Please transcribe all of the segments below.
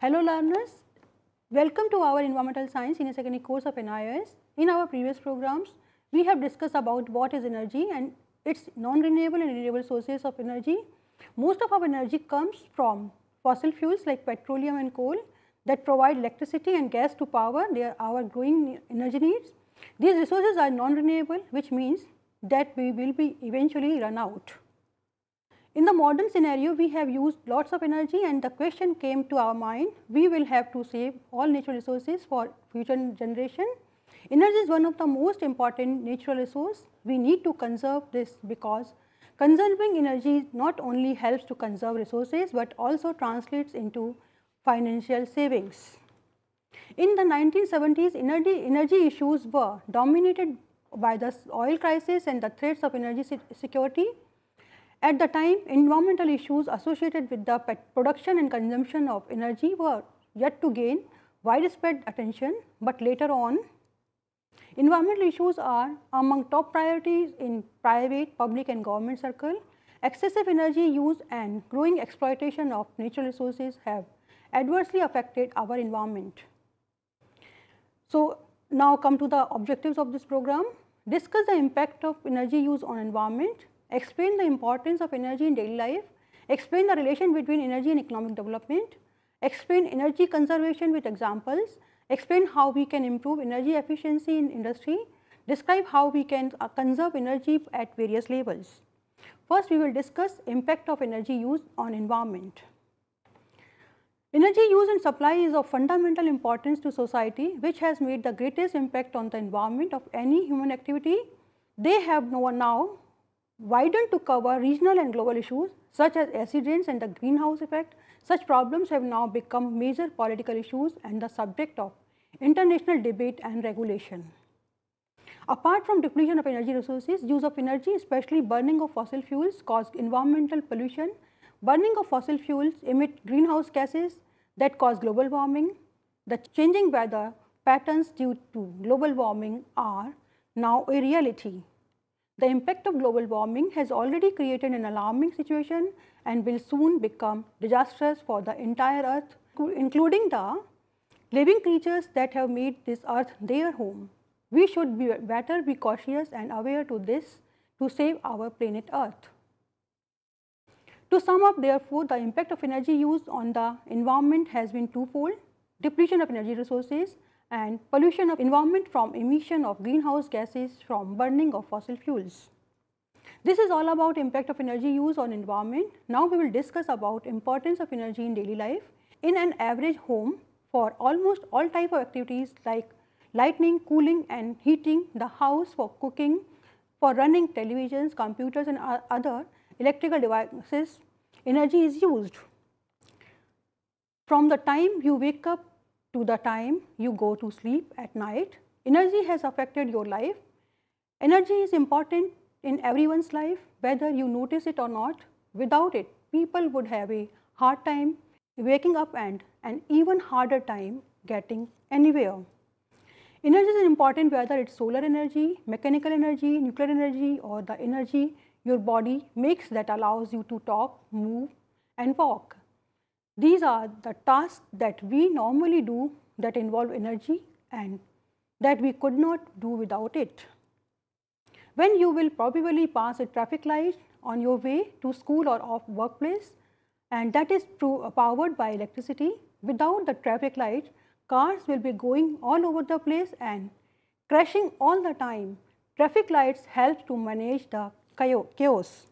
Hello learners, welcome to our environmental science in a second course of NIS. In our previous programs, we have discussed about what is energy and its non-renewable and renewable sources of energy. Most of our energy comes from fossil fuels like petroleum and coal that provide electricity and gas to power their our growing energy needs. These resources are non-renewable which means that we will be eventually run out. In the modern scenario, we have used lots of energy and the question came to our mind, we will have to save all natural resources for future generation. Energy is one of the most important natural resource. We need to conserve this because conserving energy not only helps to conserve resources, but also translates into financial savings. In the 1970s, energy, energy issues were dominated by the oil crisis and the threats of energy security. At the time, environmental issues associated with the production and consumption of energy were yet to gain widespread attention, but later on, environmental issues are among top priorities in private, public and government circle. Excessive energy use and growing exploitation of natural resources have adversely affected our environment. So, now come to the objectives of this program. Discuss the impact of energy use on environment, explain the importance of energy in daily life, explain the relation between energy and economic development, explain energy conservation with examples, explain how we can improve energy efficiency in industry, describe how we can uh, conserve energy at various levels. First, we will discuss impact of energy use on environment. Energy use and supply is of fundamental importance to society which has made the greatest impact on the environment of any human activity. They have now widened to cover regional and global issues such as acid rains and the greenhouse effect, such problems have now become major political issues and the subject of international debate and regulation. Apart from depletion of energy resources, use of energy, especially burning of fossil fuels, cause environmental pollution. Burning of fossil fuels emit greenhouse gases that cause global warming. The changing weather patterns due to global warming are now a reality. The impact of global warming has already created an alarming situation and will soon become disastrous for the entire earth, including the living creatures that have made this earth their home. We should be better be cautious and aware to this to save our planet earth. To sum up therefore, the impact of energy use on the environment has been twofold, depletion of energy resources and pollution of environment from emission of greenhouse gases from burning of fossil fuels. This is all about impact of energy use on environment. Now we will discuss about importance of energy in daily life. In an average home for almost all type of activities like lighting, cooling and heating the house for cooking, for running televisions, computers and other electrical devices, energy is used. From the time you wake up to the time you go to sleep at night. Energy has affected your life. Energy is important in everyone's life, whether you notice it or not. Without it, people would have a hard time waking up and an even harder time getting anywhere. Energy is important whether it's solar energy, mechanical energy, nuclear energy or the energy your body makes that allows you to talk, move and walk. These are the tasks that we normally do that involve energy and that we could not do without it. When you will probably pass a traffic light on your way to school or off workplace and that is uh, powered by electricity, without the traffic light, cars will be going all over the place and crashing all the time. Traffic lights help to manage the chaos.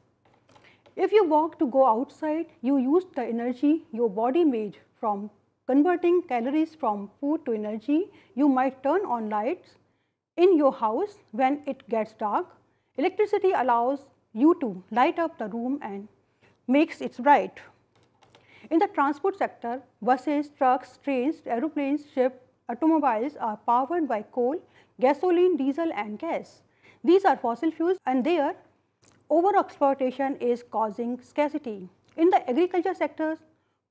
If you walk to go outside, you use the energy your body made from converting calories from food to energy. You might turn on lights in your house when it gets dark. Electricity allows you to light up the room and makes it bright. In the transport sector, buses, trucks, trains, aeroplanes, ships, automobiles are powered by coal, gasoline, diesel and gas. These are fossil fuels and they are over-exploitation is causing scarcity. In the agriculture sectors,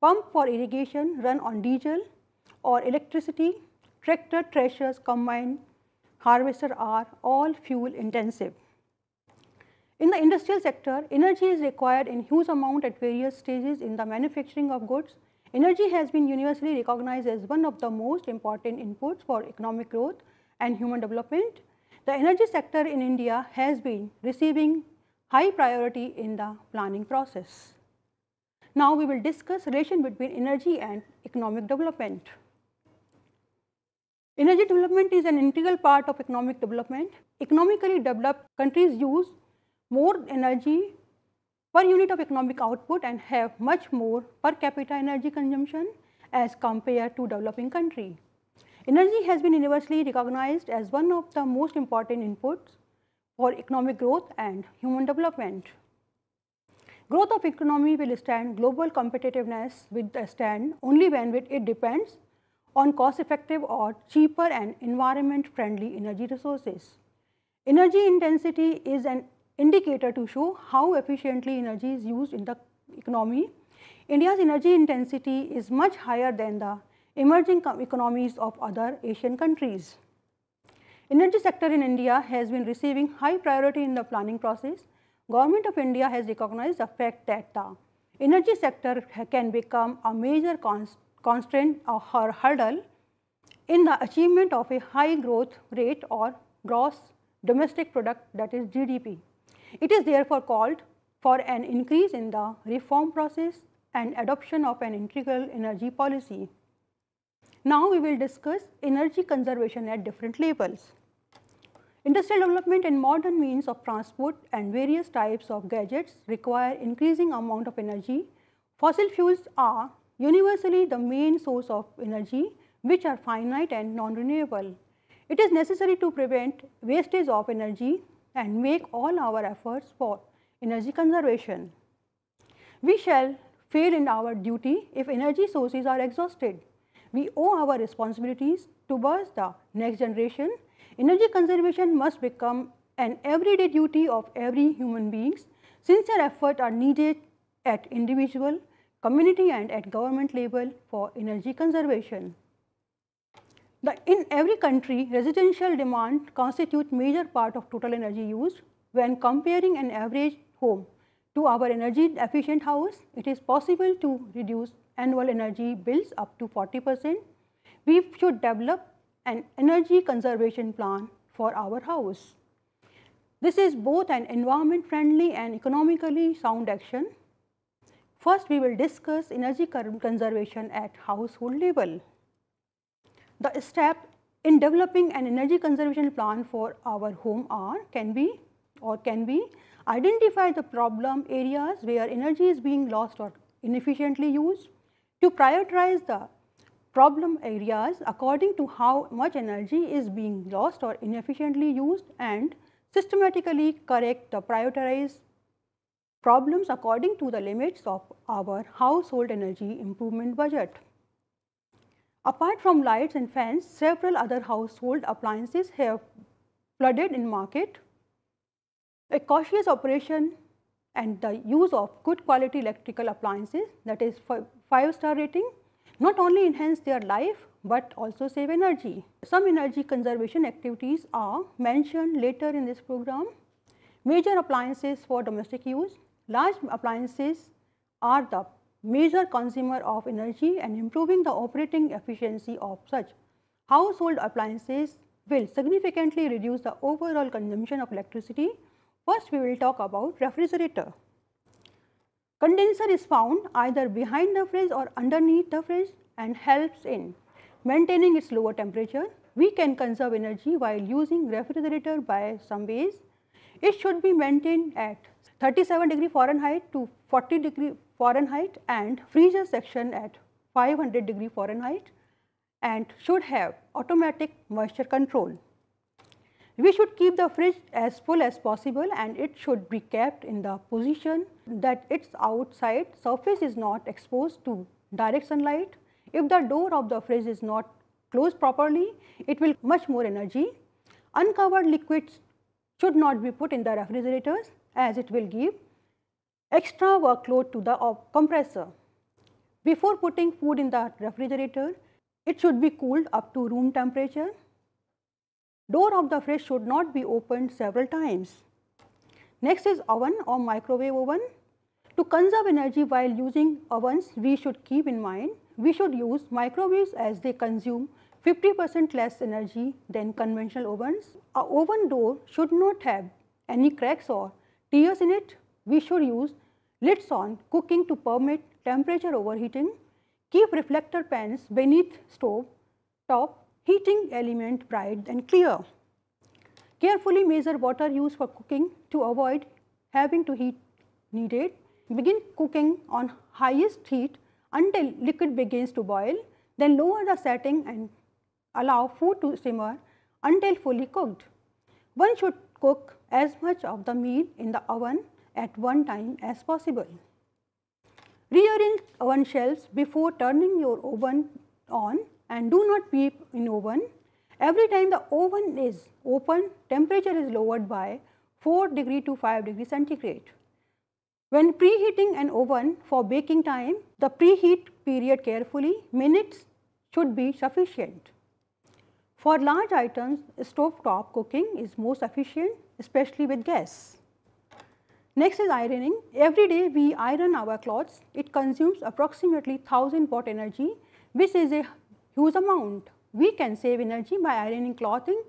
pump for irrigation run on diesel or electricity, tractor, threshers, combine, harvester are all fuel intensive. In the industrial sector, energy is required in huge amount at various stages in the manufacturing of goods. Energy has been universally recognized as one of the most important inputs for economic growth and human development. The energy sector in India has been receiving high priority in the planning process. Now we will discuss relation between energy and economic development. Energy development is an integral part of economic development. Economically developed countries use more energy per unit of economic output and have much more per capita energy consumption as compared to developing country. Energy has been universally recognized as one of the most important inputs for economic growth and human development. Growth of economy will stand global competitiveness will stand only when it depends on cost-effective or cheaper and environment-friendly energy resources. Energy intensity is an indicator to show how efficiently energy is used in the economy. India's energy intensity is much higher than the emerging economies of other Asian countries. Energy sector in India has been receiving high priority in the planning process. Government of India has recognized the fact that the energy sector can become a major constraint or hurdle in the achievement of a high growth rate or gross domestic product that is GDP. It is therefore called for an increase in the reform process and adoption of an integral energy policy. Now we will discuss energy conservation at different levels. Industrial development and modern means of transport and various types of gadgets require increasing amount of energy. Fossil fuels are universally the main source of energy which are finite and non-renewable. It is necessary to prevent wastage of energy and make all our efforts for energy conservation. We shall fail in our duty if energy sources are exhausted. We owe our responsibilities towards the next generation Energy conservation must become an everyday duty of every human beings. Sincere efforts are needed at individual, community and at government level for energy conservation. The, in every country, residential demand constitutes major part of total energy used. When comparing an average home to our energy efficient house, it is possible to reduce annual energy bills up to 40 percent. We should develop an energy conservation plan for our house. This is both an environment friendly and economically sound action. First, we will discuss energy conservation at household level. The step in developing an energy conservation plan for our home are can be or can be identify the problem areas where energy is being lost or inefficiently used to prioritize the problem areas according to how much energy is being lost or inefficiently used and systematically correct the prioritized problems according to the limits of our household energy improvement budget. Apart from lights and fans, several other household appliances have flooded in market. A cautious operation and the use of good quality electrical appliances that is 5 star rating not only enhance their life but also save energy. Some energy conservation activities are mentioned later in this program. Major appliances for domestic use. Large appliances are the major consumer of energy and improving the operating efficiency of such household appliances will significantly reduce the overall consumption of electricity. First, we will talk about refrigerator. Condenser is found either behind the fridge or underneath the fridge and helps in maintaining its lower temperature. We can conserve energy while using refrigerator by some ways. It should be maintained at 37 degree Fahrenheit to 40 degree Fahrenheit and freezer section at 500 degree Fahrenheit and should have automatic moisture control. We should keep the fridge as full as possible and it should be kept in the position that its outside surface is not exposed to direct sunlight. If the door of the fridge is not closed properly, it will much more energy. Uncovered liquids should not be put in the refrigerators as it will give extra workload to the compressor. Before putting food in the refrigerator, it should be cooled up to room temperature Door of the fridge should not be opened several times. Next is oven or microwave oven. To conserve energy while using ovens, we should keep in mind, we should use microwaves as they consume 50% less energy than conventional ovens. A oven door should not have any cracks or tears in it. We should use lids on cooking to permit temperature overheating. Keep reflector pans beneath stove top heating element bright and clear. Carefully measure water used for cooking to avoid having to heat needed. Begin cooking on highest heat until liquid begins to boil, then lower the setting and allow food to simmer until fully cooked. One should cook as much of the meal in the oven at one time as possible. Rearrange oven shelves before turning your oven on and do not peep in oven. Every time the oven is open, temperature is lowered by 4 degree to 5 degree centigrade. When preheating an oven for baking time, the preheat period carefully, minutes should be sufficient. For large items, stove top cooking is most efficient, especially with gas. Next is ironing. Every day we iron our clothes. It consumes approximately 1000 watt energy, which is a huge amount. We can save energy by ironing clothing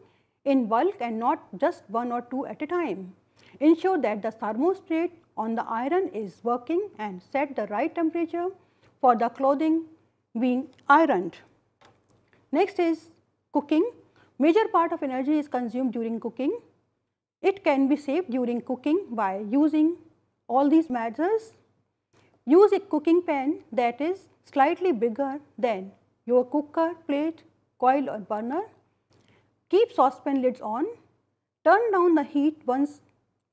in bulk and not just one or two at a time. Ensure that the thermostat on the iron is working and set the right temperature for the clothing being ironed. Next is cooking. Major part of energy is consumed during cooking. It can be saved during cooking by using all these measures. Use a cooking pan that is slightly bigger than your cooker, plate, coil or burner. Keep saucepan lids on. Turn down the heat once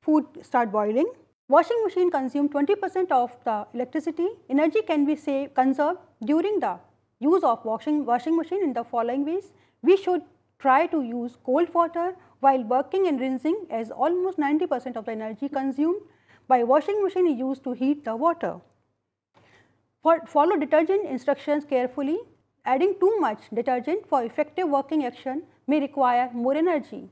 food start boiling. Washing machine consume 20% of the electricity. Energy can be saved, conserved during the use of washing, washing machine in the following ways. We should try to use cold water while working and rinsing as almost 90% of the energy consumed by washing machine is used to heat the water. For, follow detergent instructions carefully. Adding too much detergent for effective working action may require more energy.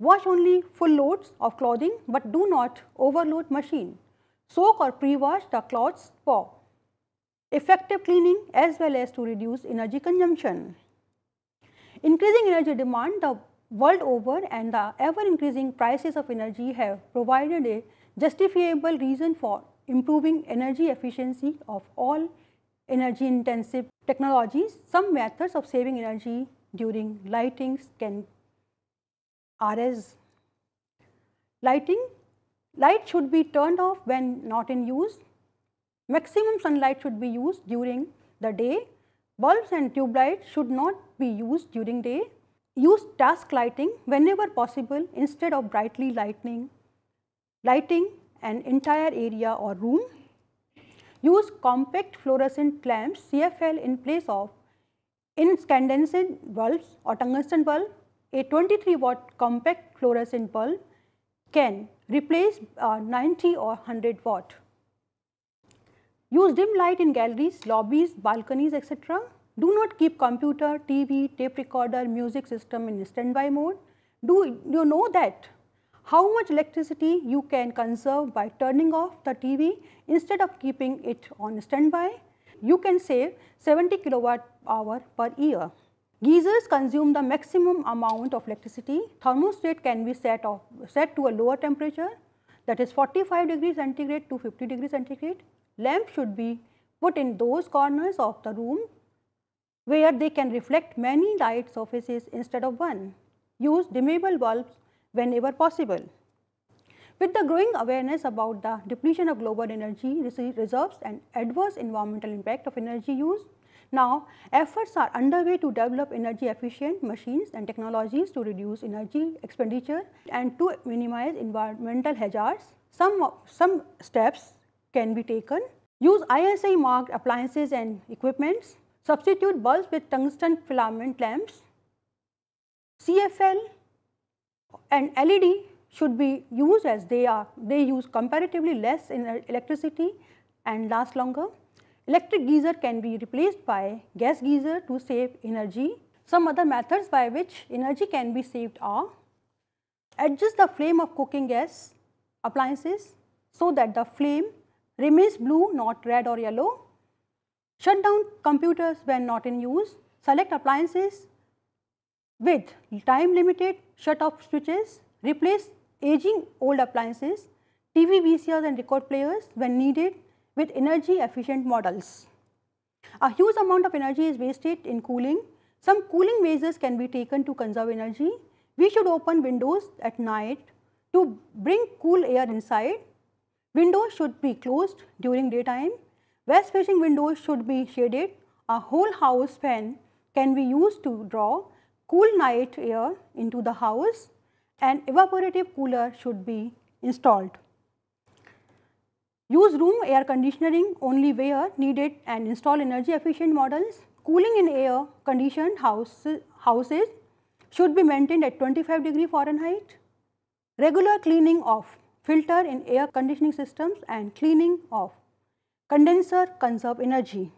Wash only full loads of clothing but do not overload machine. Soak or pre-wash the clothes for effective cleaning as well as to reduce energy consumption. Increasing energy demand the world over and the ever increasing prices of energy have provided a justifiable reason for improving energy efficiency of all energy intensive technologies, some methods of saving energy during lightings can are as lighting. Light should be turned off when not in use. Maximum sunlight should be used during the day. Bulbs and tube lights should not be used during day. Use task lighting whenever possible instead of brightly lighting, lighting an entire area or room use compact fluorescent clamps CFL in place of incandescent bulbs or tungsten bulb. A 23 watt compact fluorescent bulb can replace uh, 90 or 100 watt. Use dim light in galleries, lobbies, balconies, etc. Do not keep computer, TV, tape recorder, music system in standby mode. Do you know that how much electricity you can conserve by turning off the TV instead of keeping it on standby. You can save 70 kilowatt hour per year. Geysers consume the maximum amount of electricity. Thermostat can be set, off, set to a lower temperature that is 45 degrees centigrade to 50 degrees centigrade. Lamp should be put in those corners of the room where they can reflect many light surfaces instead of one. Use dimmable bulbs whenever possible. With the growing awareness about the depletion of global energy reserves and adverse environmental impact of energy use, now efforts are underway to develop energy efficient machines and technologies to reduce energy expenditure and to minimize environmental hazards. Some, some steps can be taken. Use ISI marked appliances and equipments. Substitute bulbs with tungsten filament lamps. CFL and LED should be used as they are, they use comparatively less in electricity and last longer. Electric geyser can be replaced by gas geyser to save energy. Some other methods by which energy can be saved are adjust the flame of cooking gas appliances so that the flame remains blue not red or yellow. Shut down computers when not in use. Select appliances with time limited shut off switches, replace aging old appliances, TV VCRs and record players when needed with energy efficient models. A huge amount of energy is wasted in cooling. Some cooling measures can be taken to conserve energy. We should open windows at night to bring cool air inside. Windows should be closed during daytime. West facing windows should be shaded. A whole house fan can be used to draw cool night air into the house, an evaporative cooler should be installed. Use room air conditioning only where needed and install energy efficient models. Cooling in air conditioned house, houses should be maintained at 25 degree Fahrenheit. Regular cleaning of filter in air conditioning systems and cleaning of condenser conserve energy.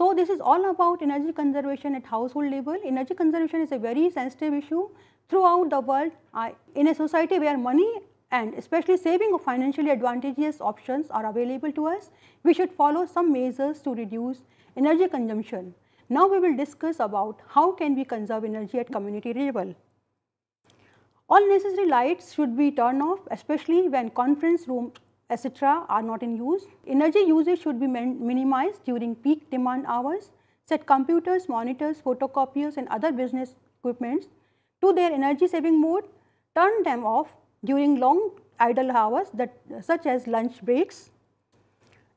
So, this is all about energy conservation at household level. Energy conservation is a very sensitive issue throughout the world uh, in a society where money and especially saving of financially advantageous options are available to us, we should follow some measures to reduce energy consumption. Now we will discuss about how can we conserve energy at community level. All necessary lights should be turned off especially when conference room etc. are not in use. Energy usage should be minimized during peak demand hours. Set computers, monitors, photocopiers and other business equipments to their energy saving mode. Turn them off during long idle hours that such as lunch breaks.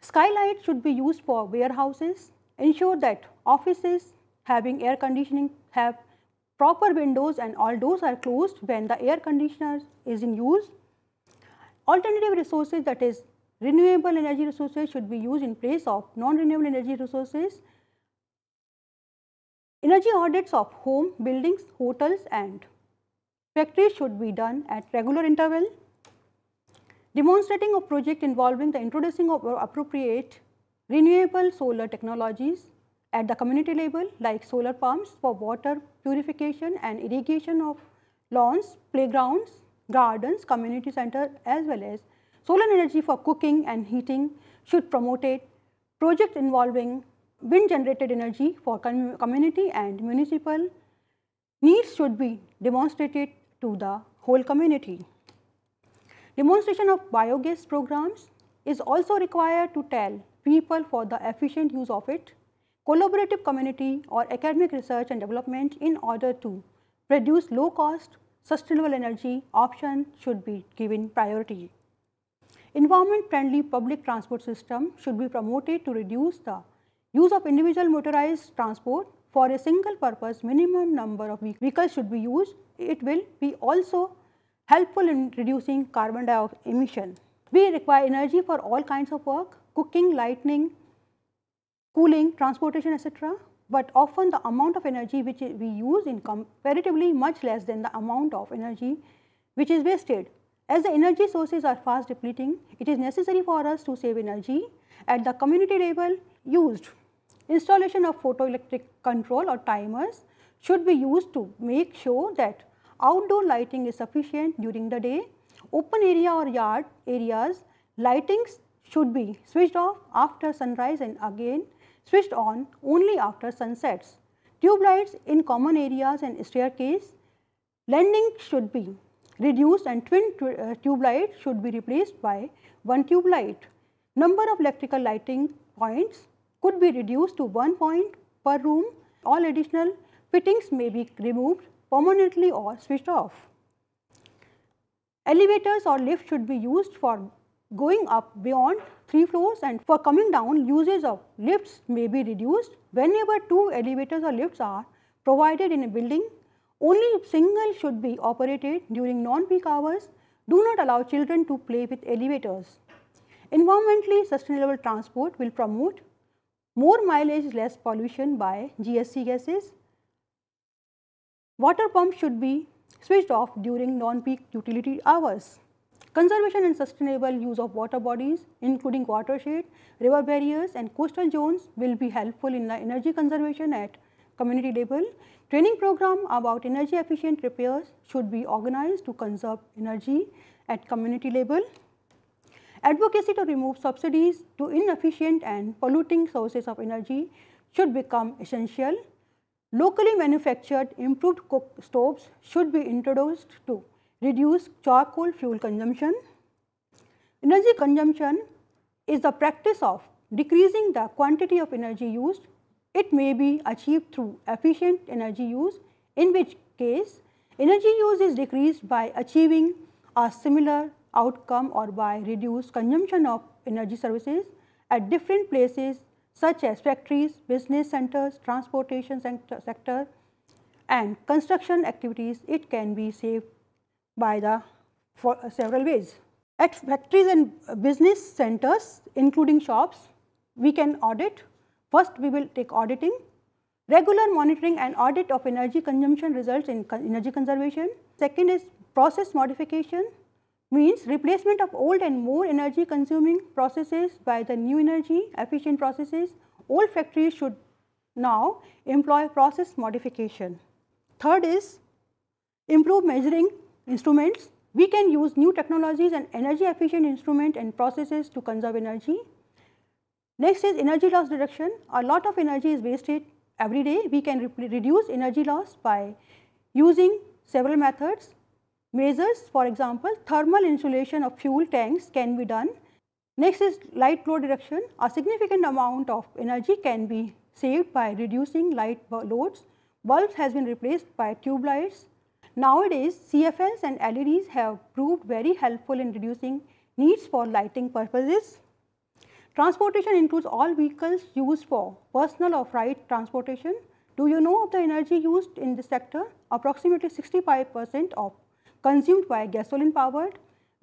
Skylight should be used for warehouses. Ensure that offices having air conditioning have proper windows and all doors are closed when the air conditioner is in use. Alternative resources that is renewable energy resources should be used in place of non-renewable energy resources. Energy audits of home, buildings, hotels and factories should be done at regular interval. Demonstrating a project involving the introducing of appropriate renewable solar technologies at the community level like solar pumps for water purification and irrigation of lawns, playgrounds, gardens, community center as well as solar energy for cooking and heating should promote it. Projects involving wind generated energy for com community and municipal needs should be demonstrated to the whole community. Demonstration of biogas programs is also required to tell people for the efficient use of it. Collaborative community or academic research and development in order to produce low cost sustainable energy option should be given priority. Environment friendly public transport system should be promoted to reduce the use of individual motorized transport for a single purpose minimum number of vehicles should be used. It will be also helpful in reducing carbon dioxide emission. We require energy for all kinds of work, cooking, lighting, cooling, transportation, etc but often the amount of energy which we use in comparatively much less than the amount of energy which is wasted. As the energy sources are fast depleting, it is necessary for us to save energy at the community level used. Installation of photoelectric control or timers should be used to make sure that outdoor lighting is sufficient during the day. Open area or yard areas lightings should be switched off after sunrise and again switched on only after sunsets. Tube lights in common areas and staircase landing should be reduced and twin uh, tube lights should be replaced by one tube light. Number of electrical lighting points could be reduced to one point per room. All additional fittings may be removed permanently or switched off. Elevators or lifts should be used for going up beyond 3 floors and for coming down usage of lifts may be reduced. Whenever two elevators or lifts are provided in a building, only single should be operated during non-peak hours. Do not allow children to play with elevators. Environmentally sustainable transport will promote more mileage, less pollution by GSC gases. Water pumps should be switched off during non-peak utility hours. Conservation and sustainable use of water bodies including watershed, river barriers and coastal zones will be helpful in the energy conservation at community level. Training program about energy efficient repairs should be organized to conserve energy at community level. Advocacy to remove subsidies to inefficient and polluting sources of energy should become essential. Locally manufactured improved cook stoves should be introduced too reduce charcoal fuel consumption. Energy consumption is the practice of decreasing the quantity of energy used. It may be achieved through efficient energy use in which case energy use is decreased by achieving a similar outcome or by reduced consumption of energy services at different places such as factories, business centers, transportation sector and construction activities. It can be saved by the for several ways. At factories and business centers including shops we can audit. First we will take auditing. Regular monitoring and audit of energy consumption results in energy conservation. Second is process modification means replacement of old and more energy consuming processes by the new energy efficient processes. Old factories should now employ process modification. Third is improve measuring instruments, we can use new technologies and energy efficient instrument and processes to conserve energy. Next is energy loss reduction. A lot of energy is wasted every day. We can re reduce energy loss by using several methods. Measures, for example, thermal insulation of fuel tanks can be done. Next is light load reduction. A significant amount of energy can be saved by reducing light loads. Bulbs has been replaced by tube lights. Nowadays, CFLs and LEDs have proved very helpful in reducing needs for lighting purposes. Transportation includes all vehicles used for personal or freight transportation. Do you know of the energy used in this sector? Approximately 65% of consumed by gasoline powered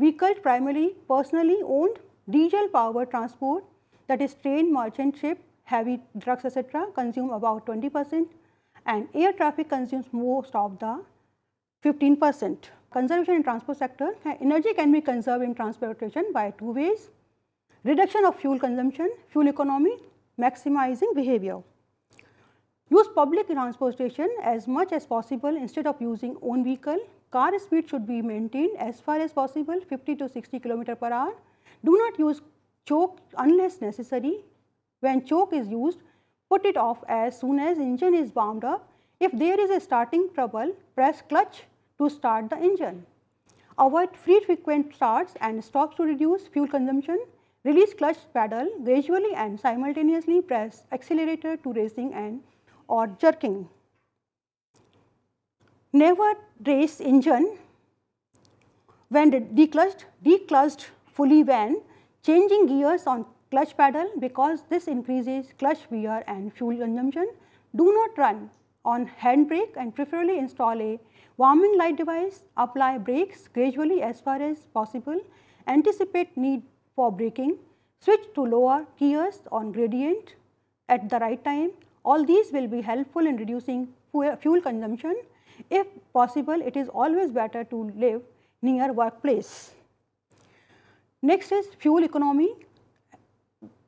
vehicles primarily personally owned diesel powered transport that is train, merchant ship, heavy trucks etc. consume about 20 percent and air traffic consumes most of the 15 percent. Conservation in transport sector, energy can be conserved in transportation by two ways, reduction of fuel consumption, fuel economy, maximizing behavior. Use public transportation as much as possible instead of using own vehicle. Car speed should be maintained as far as possible 50 to 60 km per hour. Do not use choke unless necessary. When choke is used, put it off as soon as engine is warmed up. If there is a starting trouble, press clutch to start the engine. Avoid free frequent starts and stops to reduce fuel consumption. Release clutch pedal gradually and simultaneously press accelerator to racing and or jerking. Never race engine when declutched, declutched fully when changing gears on clutch pedal because this increases clutch wear and fuel consumption. Do not run on hand brake and preferably install a warming light device, apply brakes gradually as far as possible, anticipate need for braking, switch to lower gears on gradient at the right time. All these will be helpful in reducing fuel consumption. If possible, it is always better to live near workplace. Next is fuel economy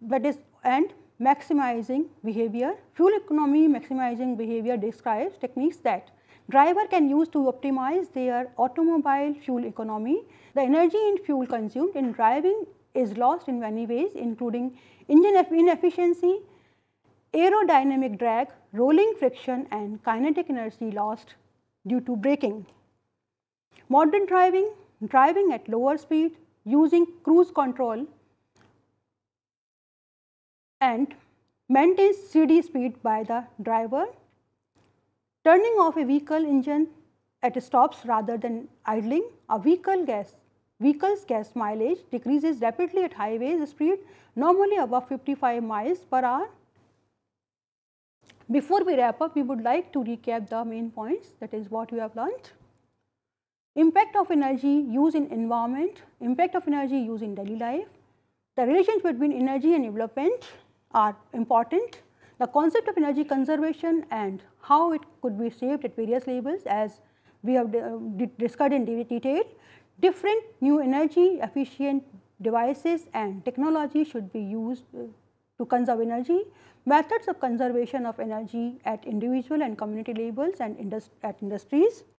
that is and maximizing behavior. Fuel economy maximizing behavior describes techniques that driver can use to optimize their automobile fuel economy. The energy and fuel consumed in driving is lost in many ways including engine inefficiency, aerodynamic drag, rolling friction and kinetic energy lost due to braking. Modern driving, driving at lower speed, using cruise control and maintains CD speed by the driver. Turning off a vehicle engine at stops rather than idling, a vehicle gas vehicle's gas mileage decreases rapidly at highways speed normally above 55 miles per hour. Before we wrap up, we would like to recap the main points that is what we have learned. Impact of energy use in environment, impact of energy use in daily life, the relations between energy and development, are important. The concept of energy conservation and how it could be saved at various levels as we have uh, discussed in detail. Different new energy efficient devices and technology should be used uh, to conserve energy. Methods of conservation of energy at individual and community levels and at industries.